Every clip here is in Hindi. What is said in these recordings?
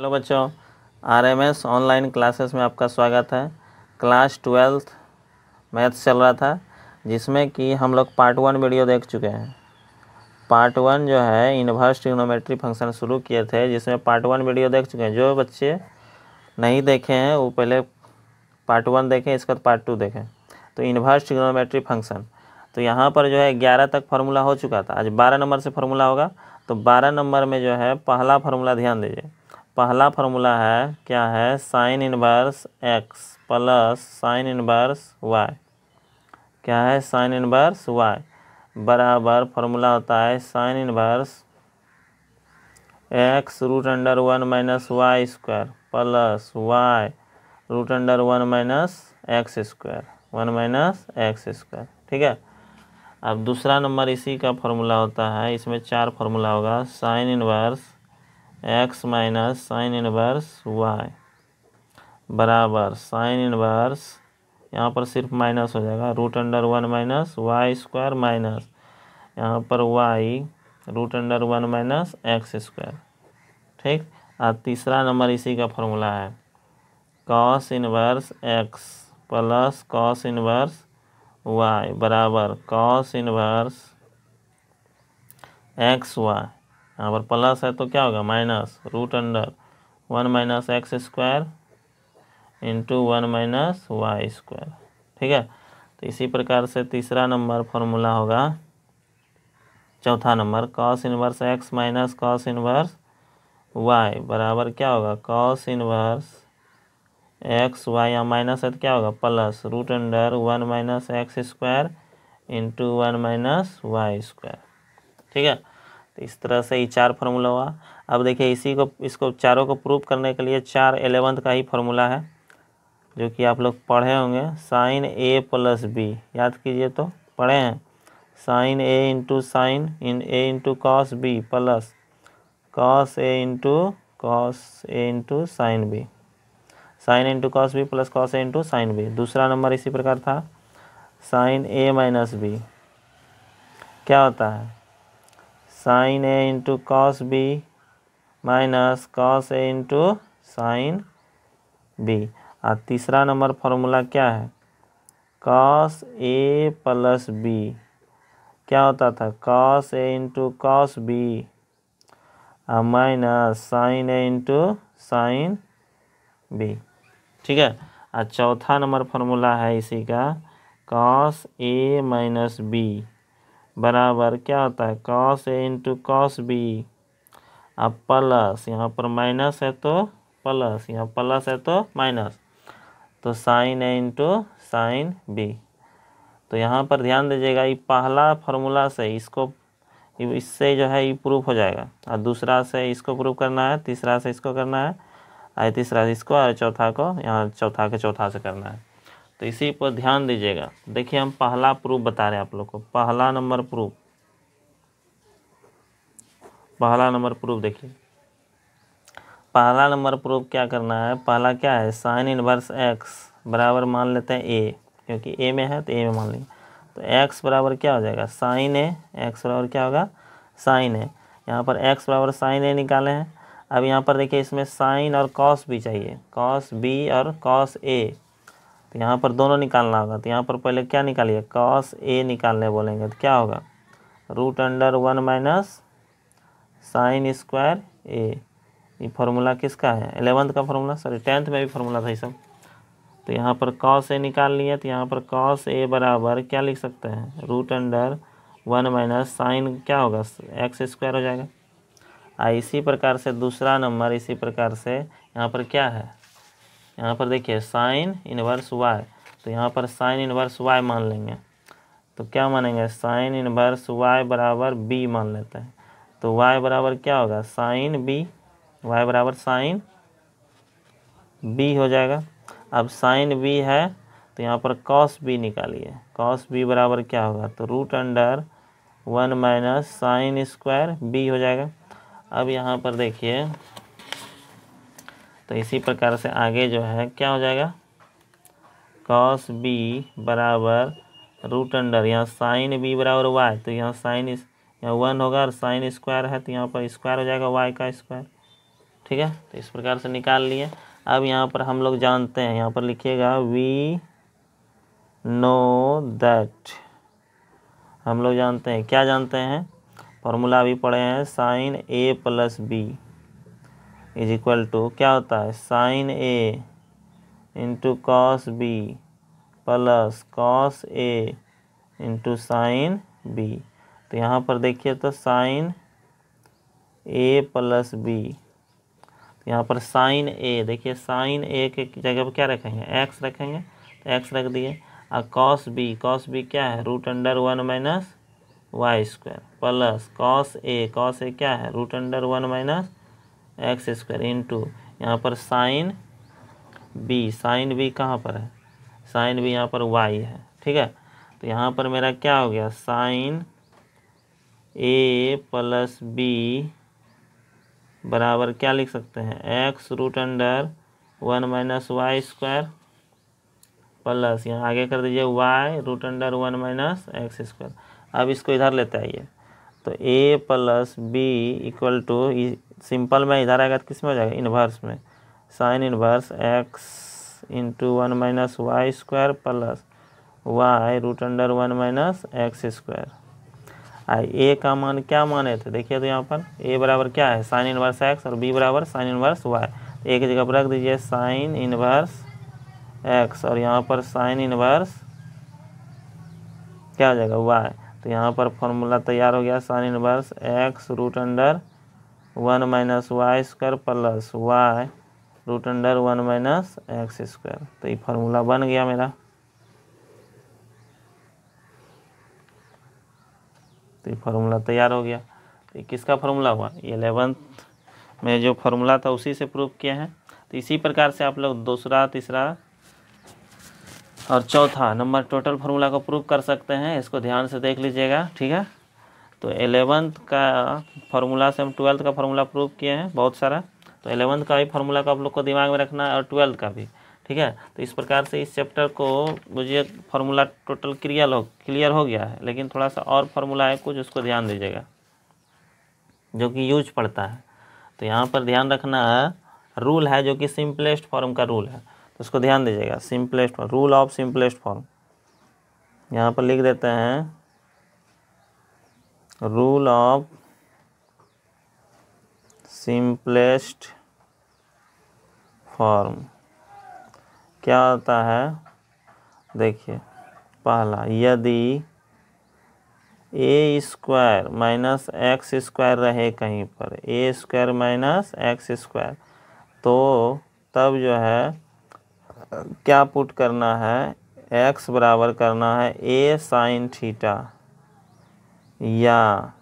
हेलो बच्चों आरएमएस ऑनलाइन क्लासेस में आपका स्वागत है क्लास ट्वेल्थ मैथ्स चल रहा था जिसमें कि हम लोग पार्ट वन वीडियो देख चुके हैं पार्ट वन जो है इन्वर्स ट्रिग्नोमेट्री फंक्शन शुरू किए थे जिसमें पार्ट वन वीडियो देख चुके हैं जो बच्चे नहीं देखे हैं वो पहले पार्ट वन देखें इसके बाद पार्ट टू देखें तो इन्वर्स ट्रिग्नोमेट्री फंक्शन तो यहाँ पर जो है ग्यारह तक फार्मूला हो चुका था आज बारह नंबर से फार्मूला होगा तो बारह नंबर में जो है पहला फार्मूला ध्यान दीजिए पहला फार्मूला है क्या है sine inverse x plus sine inverse y क्या है साइन इनवर्स वाई बराबर फार्मूला होता है sine inverse x root under one minus y square plus y root under one minus x square one minus x square ठीक है अब दूसरा नंबर इसी का फार्मूला होता है इसमें चार फार्मूला होगा sine inverse x minus sine inverse y बराबर साइन इनवर्स यहाँ पर सिर्फ माइनस हो जाएगा root under one minus y square minus यहाँ पर y root under one minus x square ठीक और तीसरा नंबर इसी का फॉर्मूला है cos inverse x plus cos inverse y बराबर कॉस इनवर्स एक्स वाई यहाँ पर प्लस है तो क्या होगा minus root under one minus x square into one minus y square ठीक है तो इसी प्रकार से तीसरा नंबर फॉर्मूला होगा चौथा number cos inverse x minus cos inverse y बराबर क्या होगा कॉस इनवर्स एक्स वाई या माइनस है तो क्या होगा plus root under one minus x square into one minus y square ठीक है तो इस तरह से ये चार फार्मूला हुआ अब देखिए इसी को इसको चारों को प्रूव करने के लिए चार एलेवंथ का ही फार्मूला है जो कि आप लोग पढ़े होंगे साइन ए प्लस बी याद कीजिए तो पढ़े हैं साइन ए इंटू साइन इन A into cos B plus cos A into cos A into sine B sine into cos B plus cos A into sine B दूसरा नंबर इसी प्रकार था साइन ए माइनस बी क्या होता है sine A into cos B minus cos A into sine B और तीसरा नंबर फॉर्मूला क्या है कॉस ए प्लस बी क्या होता था cos A into cos B और minus sine A into sine B ठीक है और चौथा नंबर फॉर्मूला है इसी का कॉस ए माइनस बी बराबर क्या होता है cos A into cos B अब प्लस यहाँ पर माइनस है तो प्लस यहाँ प्लस है तो माइनस तो sine A into sine B तो यहाँ पर ध्यान दीजिएगा ये पहला फार्मूला से इसको इससे जो है ये प्रूफ हो जाएगा और दूसरा से इसको प्रूफ करना है तीसरा से इसको करना है और तीसरा से इसको और चौथा को यहाँ चौथा के चौथा से करना है तो इसी पर ध्यान दीजिएगा देखिए हम पहला प्रूफ बता रहे हैं आप लोग को पहला नंबर प्रूफ पहला नंबर प्रूफ देखिए पहला नंबर प्रूफ क्या करना है पहला क्या है साइन इनवर्स एक्स बराबर मान लेते हैं ए क्योंकि ए में है तो ए में मान लेंगे तो एक्स बराबर क्या हो जाएगा साइन ए एक्स बराबर क्या होगा साइन ए यहाँ पर एक्स बराबर साइन ए निकाले हैं अब यहाँ पर देखिए इसमें साइन और कॉस भी चाहिए कॉस बी और कॉस ए तो यहाँ पर दोनों निकालना होगा तो यहाँ पर पहले क्या निकालिए कॉस ए निकालने बोलेंगे तो क्या होगा root under one minus sine square A ये फार्मूला किसका है एलेवंथ का फार्मूला सॉरी टेंथ में भी फार्मूला था ये सब तो यहाँ पर कॉस ए निकाल लिए तो यहाँ पर कॉस ए बराबर क्या लिख सकते हैं root under one minus sine क्या होगा एक्स स्क्वायर हो जाएगा आ इसी प्रकार से दूसरा नंबर इसी प्रकार से यहाँ पर क्या है यहाँ पर देखिए साइन इनवर्स वाई तो यहाँ पर साइन इनवर्स वाई मान लेंगे तो क्या मानेंगे साइन इनवर्स वाई बराबर बी मान लेते हैं तो वाई बराबर क्या होगा साइन बी वाई बराबर साइन बी हो जाएगा अब साइन बी है तो यहाँ पर कॉस बी निकालिए कॉस बी बराबर क्या होगा तो root under one minus sine square B हो जाएगा अब यहाँ पर देखिए तो इसी प्रकार से आगे जो है क्या हो जाएगा कॉस बी बराबर रूट अंडर यहाँ साइन बी बराबर वाई तो यहाँ साइन इस यहाँ वन होगा और साइन स्क्वायर है तो यहाँ पर स्क्वायर हो जाएगा वाई का स्क्वायर ठीक है तो इस प्रकार से निकाल लिए अब यहाँ पर हम लोग जानते हैं यहाँ पर लिखिएगा वी नो दैट हम लोग जानते हैं क्या जानते हैं फॉर्मूला अभी पढ़े हैं sine A plus B is equal to क्या होता है sine A into cos B plus cos A into sine B तो यहाँ पर देखिए तो साइन ए प्लस बी तो यहाँ पर साइन ए देखिए साइन ए के जगह पर क्या रखेंगे एक्स रखेंगे तो एक्स रख दिए और कॉस बी कॉस बी क्या है root under one minus y square plus cos A cos A क्या है root under one minus x square into यहाँ पर साइन बी साइन बी कहाँ पर है साइन बी यहाँ पर वाई है ठीक है तो यहाँ पर मेरा क्या हो गया साइन ए प्लस बी बराबर क्या लिख सकते हैं x root under one minus y square plus यहाँ आगे कर दीजिए y root under one minus x square अब इसको इधर लेते आइए तो A plus B equal to simple में इधर आएगा तो किस में हो जाएगा इन्वर्स में sine inverse x into one minus y square plus y root under one minus x square आई ए का मान क्या माने थे देखिए तो यहाँ पर ए बराबर क्या है साइन इन्वर्स एक्स और बी बराबर साइन इन्वर्स वाई तो एक जगह पर रख दीजिए साइन इन्वर्स एक्स और यहाँ पर साइन इन्वर्स क्या हो जाएगा वाई तो यहाँ पर फॉर्मूला तैयार हो गया sine inverse x root under one minus y square plus y root under one minus x square तो ये फॉर्मूला बन गया मेरा तो ये फॉर्मूला तैयार हो गया तो ये किसका फार्मूला हुआ ये एलेवंथ में जो फॉर्मूला था उसी से प्रूफ किया है तो इसी प्रकार से आप लोग दूसरा तीसरा और चौथा नंबर टोटल फार्मूला को प्रूव कर सकते हैं इसको ध्यान से देख लीजिएगा ठीक है तो एलेवंथ का फार्मूला से हम ट्वेल्थ का फार्मूला प्रूव किए हैं बहुत सारा तो एलेवंथ का भी फार्मूला का आप लोग को दिमाग में रखना है और ट्वेल्थ का भी ठीक है तो इस प्रकार से इस चैप्टर को मुझे फार्मूला टोटल क्लियर हो क्लियर हो गया है लेकिन थोड़ा सा और फार्मूला है कुछ उसको ध्यान दीजिएगा जो कि यूज पड़ता है तो यहाँ पर ध्यान रखना है रूल है जो कि सिंपलेस्ट फॉर्म का रूल है तो उसको ध्यान दीजिएगा simplest rule of simplest form यहाँ पर लिख देते हैं rule of simplest form क्या होता है देखिए पहला यदि a square minus x square रहे कहीं पर a square minus x square तो तब जो है क्या पुट करना है एक्स बराबर करना है ए साइन थीटा या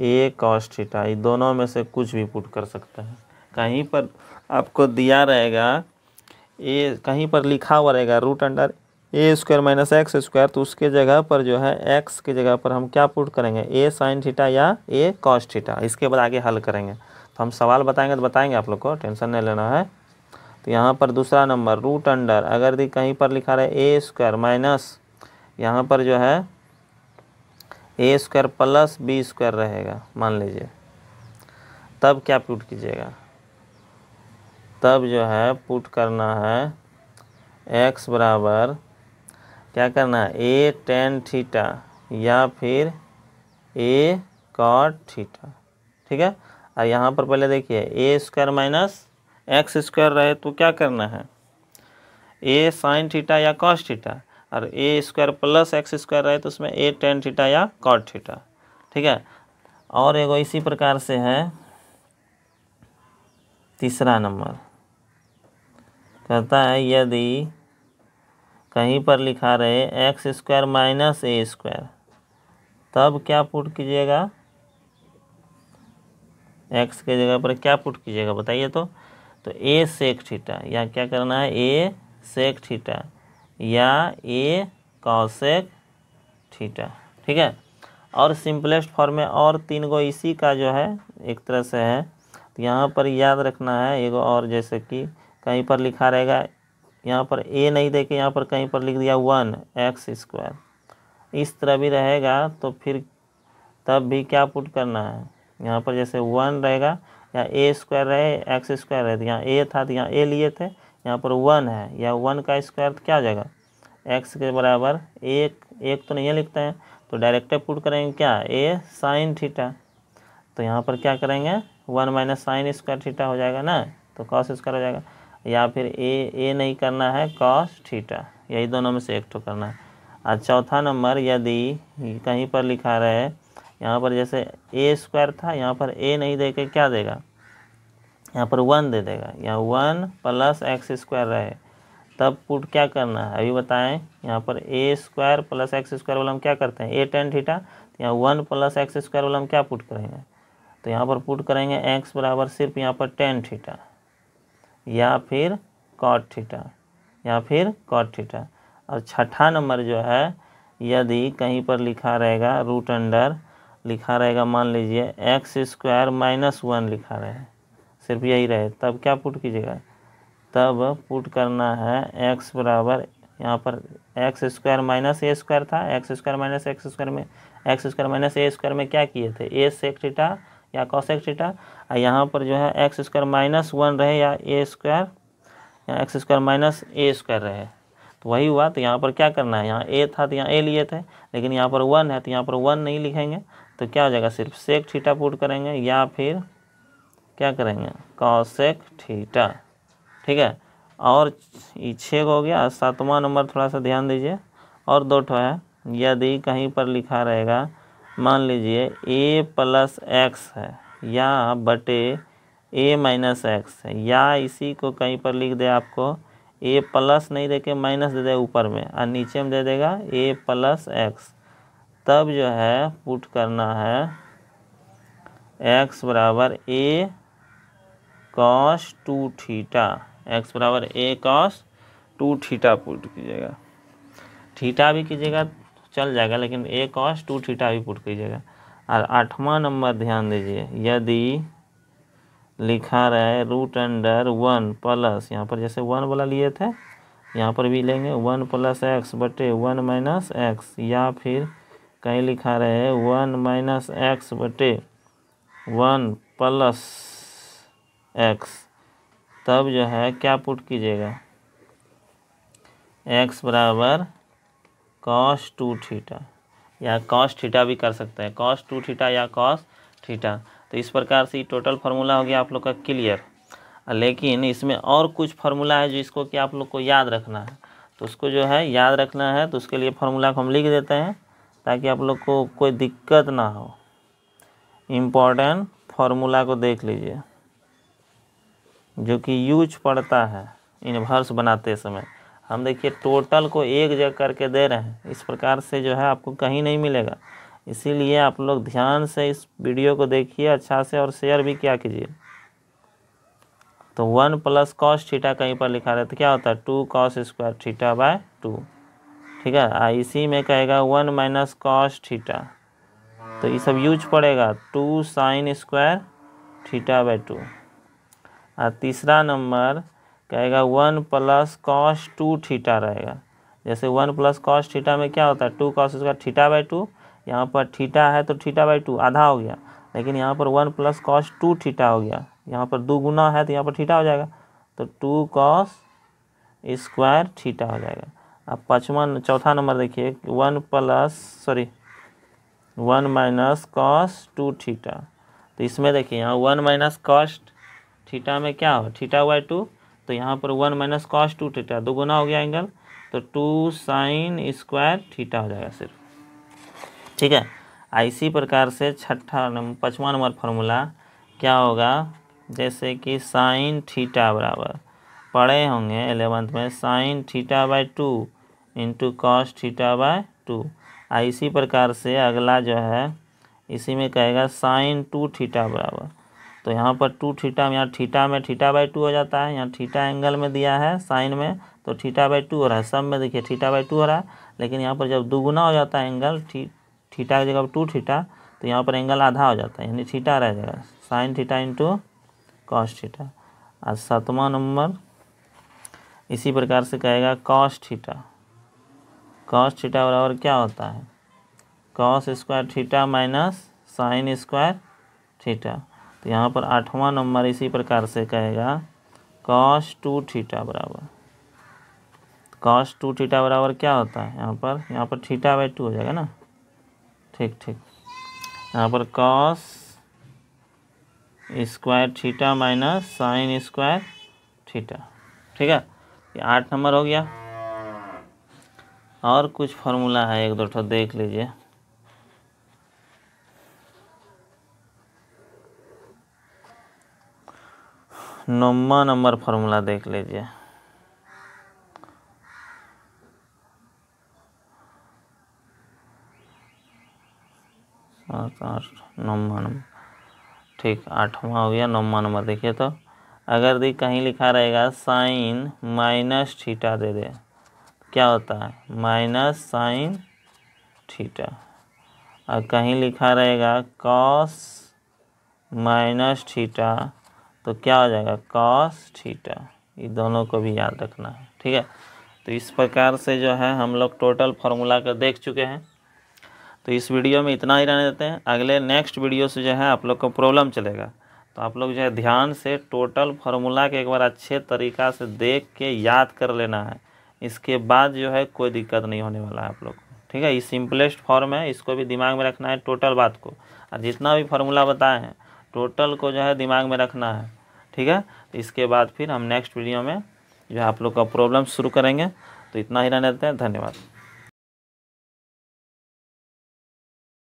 ए कॉस थीटा ये दोनों में से कुछ भी पुट कर सकते हैं कहीं पर आपको दिया रहेगा ए कहीं पर लिखा हुआ रहेगा root under a square minus x square तो उसके जगह पर जो है एक्स के जगह पर हम क्या पुट करेंगे ए साइन थीटा या ए कॉस थीटा इसके बाद आगे हल करेंगे तो हम सवाल बताएंगे तो बताएंगे आप लोग को टेंशन नहीं लेना है तो यहाँ पर दूसरा नंबर रूट अंडर अगर दी कहीं पर लिखा रहे ए स्क्वायर माइनस यहाँ पर जो है a square plus b square रहेगा मान लीजिए तब क्या पुट कीजिएगा तब जो है पुट करना है एक्स बराबर क्या करना है ए टेन थीटा या फिर ए कॉट थीटा ठीक है और यहाँ पर पहले देखिए a square minus x square रहे तो क्या करना है ए साइन थीटा या कॉस थीटा और a square plus x square रहे तो उसमें ए टेन थीटा या कॉट थीटा ठीक है और एगो इसी प्रकार से है तीसरा नंबर कहता है यदि कहीं पर लिखा रहे x square minus a square तब क्या पुट कीजिएगा एक्स के जगह पर क्या पुट कीजिएगा बताइए तो तो ए सेक थीटा या क्या करना है ए सेक थीटा या ए कौशेक थीटा ठीक है और सिंपलेस्ट फॉर्म में और तीन गो इसी का जो है एक तरह से है तो यहाँ पर याद रखना है एगो और जैसे कि कहीं पर लिखा रहेगा यहाँ पर ए नहीं देखे यहाँ पर कहीं पर लिख दिया वन एक्स स्क्वायर इस तरह भी रहेगा तो फिर तब भी क्या पुट करना है यहाँ पर जैसे वन रहेगा या ए स्क्वायर रहे एक्स स्क्वायर रहे तो यहाँ ए था तो यहाँ ए लिए थे यहाँ पर वन है या वन का स्क्वायर तो क्या आ जाएगा एक्स के बराबर एक एक तो नहीं लिखते हैं तो डायरेक्ट पुट करेंगे क्या ए साइन थीटा तो यहाँ पर क्या करेंगे one minus sine square theta हो जाएगा ना तो कॉस स्क्वायर हो जाएगा या फिर ए ए नहीं करना है कॉस थीटा यही दोनों में से एक तो करना है और चौथा नंबर यदि कहीं पर लिखा रहे यहाँ पर जैसे ए स्क्वायर था यहाँ पर ए नहीं दे के क्या देगा यहाँ पर वन दे देगा यहाँ वन प्लस एक्स स्क्वायर रहे तब पुट क्या करना है अभी बताएं यहाँ पर a square plus x square वाला हम क्या करते हैं ए टेन थीटा तो यहाँ वन प्लस एक्स स्क्वायर वाला हम क्या पुट करेंगे तो यहाँ पर पुट करेंगे एक्स बराबर सिर्फ यहाँ पर टेन थीटा या फिर कॉट थीटा या फिर कॉट थीटा और छठा नंबर जो है यदि कहीं पर लिखा रहेगा रूट अंडर लिखा रहेगा मान लीजिए एक्स स्क्वायर माइनस वन लिखा रहेगा सिर्फ यही रहे तब क्या पुट कीजिएगा तब पुट करना है एक्स बराबर यहाँ पर x square minus a square था x square minus x square में x square minus a square में क्या किए थे ए सेक टीटा या कॉसेक टीटा और यहाँ पर जो है एक्स स्क्वायर माइनस वन रहे या ए स्क्वायर या x square minus a square रहे तो वही हुआ तो यहाँ पर क्या करना है यहाँ ए था तो यहाँ ए लिए थे लेकिन यहाँ पर वन है तो यहाँ पर वन नहीं लिखेंगे तो क्या हो जाएगा सिर्फ सेक थीटा पुट करेंगे या फिर क्या करेंगे कौशिक ठीटा ठीक है और छः हो गया सातवां नंबर थोड़ा सा ध्यान दीजिए और दो ठो है यदि कहीं पर लिखा रहेगा मान लीजिए ए प्लस एक्स है या बटे ए माइनस एक्स है या इसी को कहीं पर लिख दे आपको ए प्लस नहीं दे के माइनस दे दे ऊपर में और नीचे में दे देगा ए प्लस एक्स तब जो है पुट करना है एक्स बराबर a cos two theta x बराबर a cos two theta put कीजिएगा थीटा भी कीजिएगा चल जाएगा लेकिन ए कॉस टू थीटा भी पुट कीजिएगा और आठवां नंबर ध्यान दीजिए यदि लिखा रहे रूट अंडर वन प्लस यहाँ पर जैसे वन वाला लिए थे यहाँ पर भी लेंगे वन प्लस एक्स बटे वन माइनस एक्स या फिर कहीं लिखा रहे वन माइनस एक्स बटे वन प्लस एक्स तब जो है क्या पुट कीजिएगा एक्स बराबर कॉस टू थीटा या कॉस थीटा भी कर सकते हैं कॉस टू थीटा या कॉस थीटा तो इस प्रकार से टोटल फार्मूला हो गया आप लोग का क्लियर लेकिन इसमें और कुछ फार्मूला है जिसको कि आप लोग को याद रखना है तो उसको जो है याद रखना है तो उसके लिए फार्मूला को हम लिख देते हैं ताकि आप लोग को कोई दिक्कत ना हो इम्पॉर्टेंट फार्मूला को देख लीजिए जो कि यूज पड़ता है इनवर्स बनाते समय हम देखिए टोटल को एक जगह करके दे रहे हैं इस प्रकार से जो है आपको कहीं नहीं मिलेगा इसीलिए आप लोग ध्यान से इस वीडियो को देखिए अच्छा से और शेयर भी क्या कीजिए तो वन प्लस कॉस ठीटा कहीं पर लिखा रहे तो क्या होता है two cos square theta by two ठीक है आ इसी में कहेगा वन माइनस कॉस ठीटा तो ये सब यूज पड़ेगा two sine square theta by two और तीसरा नंबर कहेगा one plus cos two theta रहेगा जैसे वन प्लस कॉस थीटा में क्या होता है टू कॉस उसका थीटा बाई टू यहाँ पर थीटा है तो थीटा बाई टू आधा हो गया लेकिन यहाँ पर one plus cos two theta हो गया यहाँ पर दो गुना है तो यहाँ पर थीटा हो जाएगा तो टू कॉस स्क्वायर थीटा हो जाएगा अब पचवा चौथा नंबर देखिए one plus sorry one minus cos two theta तो इसमें देखिए यहाँ वन माइनस कॉस्ट थीटा में क्या हो थीटा बाई टू तो यहाँ पर one minus cos two theta दो गुना हो गया एंगल तो टू साइन स्क्वायर थीटा हो जाएगा सिर्फ ठीक है इसी प्रकार से छठा नंबर पचवा नंबर फॉर्मूला क्या होगा जैसे कि साइन थीटा बराबर पढ़े होंगे एलेवंथ में sine theta by two into cos theta by two इसी प्रकार से अगला जो है इसी में कहेगा साइन टू थीटा बराबर तो यहाँ पर टू थीटा में यहाँ ठीठा में ठीठा बाई टू हो जाता है यहाँ ठीठा एंगल में दिया है साइन में तो ठीठा बाई टू हो रहा है सब में देखिए ठीठा बाई टू हो रहा है लेकिन यहाँ पर जब दुगुना हो जाता है एंगल ठी ठीठा की जगह टू ठीठा तो यहाँ पर एंगल आधा हो जाता है यानी थीटा रह जाएगा sine theta into cos theta और सातवां नंबर इसी प्रकार से कहेगा कॉस ठीठा कॉस ठीठा बराबर क्या होता है cos square theta minus sine square theta तो यहाँ पर आठवां नंबर इसी प्रकार से कहेगा कॉस टू थीटा बराबर कॉस टू थीटा बराबर क्या होता है यहाँ पर यहाँ पर थीटा बाई टू हो जाएगा ना ठीक ठीक यहाँ पर cos square theta minus sine square theta ठीक है ये आठ नंबर हो गया और कुछ फॉर्मूला है एक दो देख लीजिए नौवा नंबर फॉर्मूला देख लीजिए सात आठ नौवा नंबर ठीक आठवा हो गया नौवा नंबर देखिए तो अगर दी कहीं लिखा रहेगा साइन माइनस ठीटा दे दे क्या होता है माइनस साइन ठीटा और कहीं लिखा रहेगा कॉस माइनस ठीटा तो क्या हो जाएगा कॉस थीटा ये दोनों को भी याद रखना है ठीक है तो इस प्रकार से जो है हम लोग टोटल फार्मूला का देख चुके हैं तो इस वीडियो में इतना ही रहने देते हैं अगले नेक्स्ट वीडियो से जो है आप लोग को प्रॉब्लम चलेगा तो आप लोग जो है ध्यान से टोटल फार्मूला के एक बार अच्छे तरीक़ा से देख के याद कर लेना है इसके बाद जो है कोई दिक्कत नहीं होने वाला है आप लोग को ठीक है ये सिंपलेस्ट फॉर्म है इसको भी दिमाग में रखना है टोटल बात को और जितना भी फार्मूला बताए हैं टोटल को जो है दिमाग में रखना है ठीक है तो इसके बाद फिर हम नेक्स्ट वीडियो में जो है आप लोग का प्रॉब्लम शुरू करेंगे तो इतना ही रहने देते हैं धन्यवाद